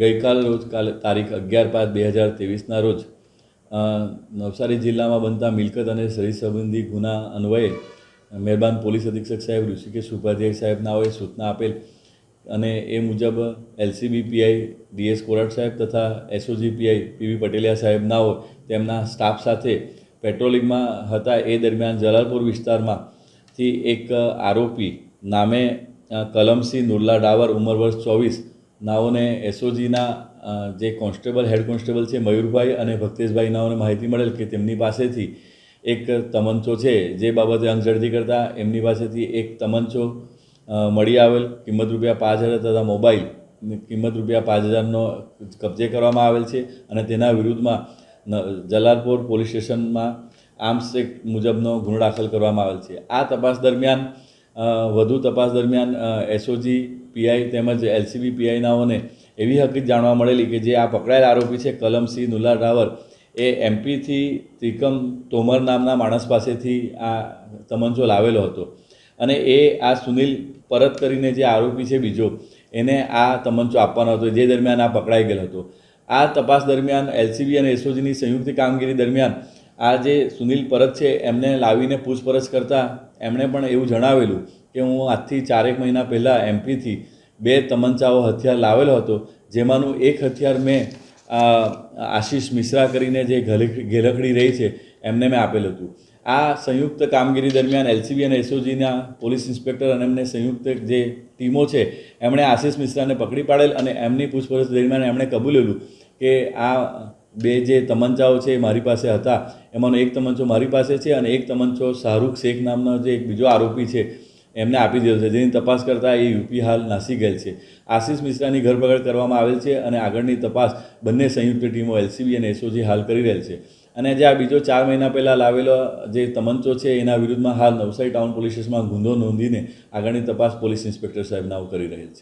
ગઈકાલ રોજ કાલે તારીખ અગિયાર પાંચ બે હજાર ત્રેવીસના રોજ નવસારી જિલ્લામાં બનતા મિલકત અને શરીર સંબંધી ગુના અન્વયે મહેરબાન પોલીસ અધિક્ષક સાહેબ ઋષિકેશ ઉપાધ્યાય સાહેબનાઓએ સૂચના આપેલ અને એ મુજબ એલસીબી પીઆઈ ડીએસ કોરાટ સાહેબ તથા એસઓજી પીઆઈ પીવી પટેલિયા સાહેબનાઓ તેમના સ્ટાફ સાથે પેટ્રોલિંગમાં હતા એ દરમિયાન જલાલપુર વિસ્તારમાંથી એક આરોપી નામે કલમસિંહ નુરલા ડાવર ઉંમર વર્ષ ચોવીસ નાઓને એસઓજીના જે કોન્સ્ટેબલ હેડ કોન્સ્ટેબલ છે મયુરભાઈ અને ભક્તેશભાઈ નાઓને માહિતી મળેલ કે તેમની પાસેથી એક તમંચો છે જે બાબતે અંગઝડતી કરતાં એમની પાસેથી એક તમંચો મળી આવેલ કિંમત રૂપિયા પાંચ હજાર તથા મોબાઈલ કિંમત રૂપિયા પાંચ હજારનો કબજે કરવામાં આવેલ છે અને તેના વિરુદ્ધમાં જલાલપોર પોલીસ સ્ટેશનમાં આર્મ્સ એક્ટ મુજબનો ગુનો દાખલ કરવામાં આવેલ છે આ તપાસ દરમિયાન વધુ તપાસ દરમિયાન એસઓજી પીઆઈ તેમજ એલસીબી પીઆઈનાઓને એવી હકીકત જાણવા મળેલી કે જે આ પકડાયેલ આરોપી છે કલમસિંહ નુલા રાવર એ એમપીથી ત્રિકમ તોમર નામના માણસ પાસેથી આ તમંચો લાવેલો હતો અને એ આ સુનિલ પરત કરીને જે આરોપી છે બીજો એને આ તમંચો આપવાનો હતો જે દરમિયાન આ પકડાઈ ગયેલો હતો આ તપાસ દરમિયાન એલસીબી અને એસઓજીની સંયુક્ત કામગીરી દરમિયાન આ જે સુનિલ પરત છે એમને લાવીને પૂછપરછ કરતાં એમણે પણ એવું જણાવેલું કે હું આજથી ચારેક મહિના પહેલાં એમપીથી બે તમંચાઓ હથિયાર લાવેલો હતો જેમાંનું એક હથિયાર મેં આશીષ મિશ્રા કરીને જે ઘેલખડી રહી છે એમને મેં આપેલું હતું આ સંયુક્ત કામગીરી દરમિયાન એલસીબી અને એસઓજીના પોલીસ ઇન્સ્પેક્ટર અને એમને સંયુક્ત જે ટીમો છે એમણે આશીષ મિશ્રાને પકડી પાડેલ અને એમની પૂછપરછ દરમિયાન એમણે કબૂલેલું કે આ બે જે તમંચાઓ છે એ મારી પાસે હતા એમાંનો એક તમંચો મારી પાસે છે અને એક તમંચો શાહરૂખ શેખ નામનો જે એક બીજો આરોપી છે એમને આપી દીધો છે જેની તપાસ કરતાં એ યુપી હાલ નાસી ગયેલ છે આશિષ મિશ્રાની ધરપકડ કરવામાં આવેલ છે અને આગળની તપાસ બંને સંયુક્ત ટીમો એલસીબી અને એસઓજી હાલ કરી રહેલ છે અને જે આ બીજો ચાર મહિના પહેલાં લાવેલો જે તમંચો છે એના વિરુદ્ધમાં હાલ નવસારી ટાઉન પોલીસ સ્ટેશનમાં ગુંદો નોંધીને આગળની તપાસ પોલીસ ઇન્સ્પેક્ટર સાહેબ નાવ કરી રહેલ છે